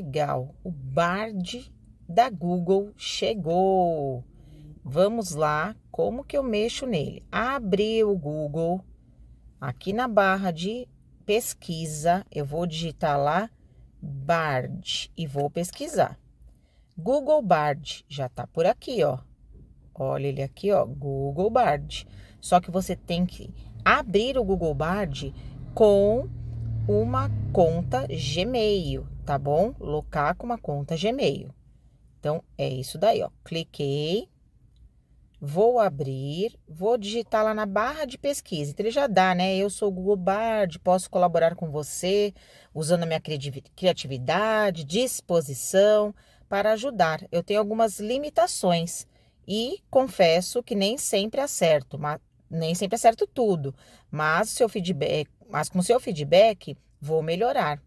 legal, o Bard da Google chegou. Vamos lá, como que eu mexo nele? Abri o Google, aqui na barra de pesquisa, eu vou digitar lá Bard e vou pesquisar. Google Bard já tá por aqui, ó. Olha ele aqui, ó, Google Bard. Só que você tem que abrir o Google Bard com uma conta Gmail, tá bom? Locar com uma conta Gmail. Então, é isso daí, ó. Cliquei, vou abrir, vou digitar lá na barra de pesquisa. Então, ele já dá, né? Eu sou o Google Bard, posso colaborar com você usando a minha criatividade, disposição para ajudar. Eu tenho algumas limitações e confesso que nem sempre acerto, mas nem sempre acerto tudo, mas seu feedback mas com seu feedback vou melhorar.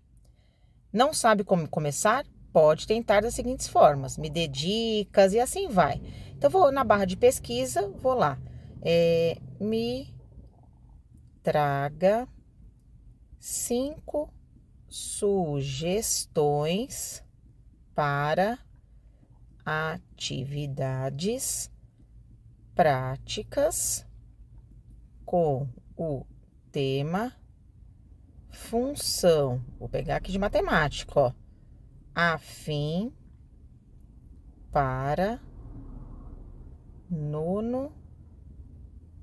Não sabe como começar? Pode tentar das seguintes formas: me dê dicas e assim vai. Então, vou na barra de pesquisa, vou lá. É, me traga cinco sugestões para atividades práticas com o tema função. Vou pegar aqui de matemática, ó. afim para nono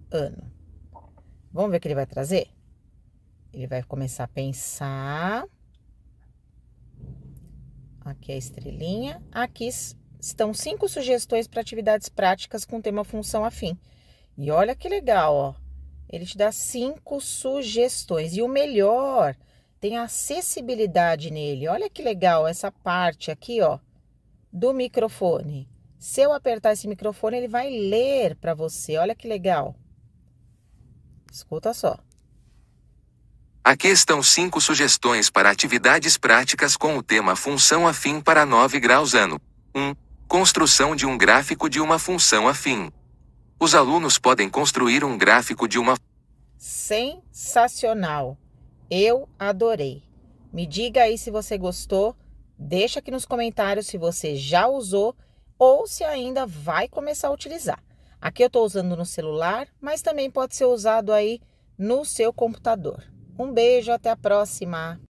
ano. Vamos ver o que ele vai trazer? Ele vai começar a pensar. Aqui é a estrelinha. Aqui estão cinco sugestões para atividades práticas com tema função afim. E olha que legal, ó. Ele te dá cinco sugestões. E o melhor, tem acessibilidade nele. Olha que legal essa parte aqui, ó, do microfone. Se eu apertar esse microfone, ele vai ler para você. Olha que legal. Escuta só. Aqui estão cinco sugestões para atividades práticas com o tema função afim para 9 graus ano. 1. Um, construção de um gráfico de uma função afim. Os alunos podem construir um gráfico de uma. Sensacional! Eu adorei! Me diga aí se você gostou, deixa aqui nos comentários se você já usou ou se ainda vai começar a utilizar. Aqui eu estou usando no celular, mas também pode ser usado aí no seu computador. Um beijo, até a próxima!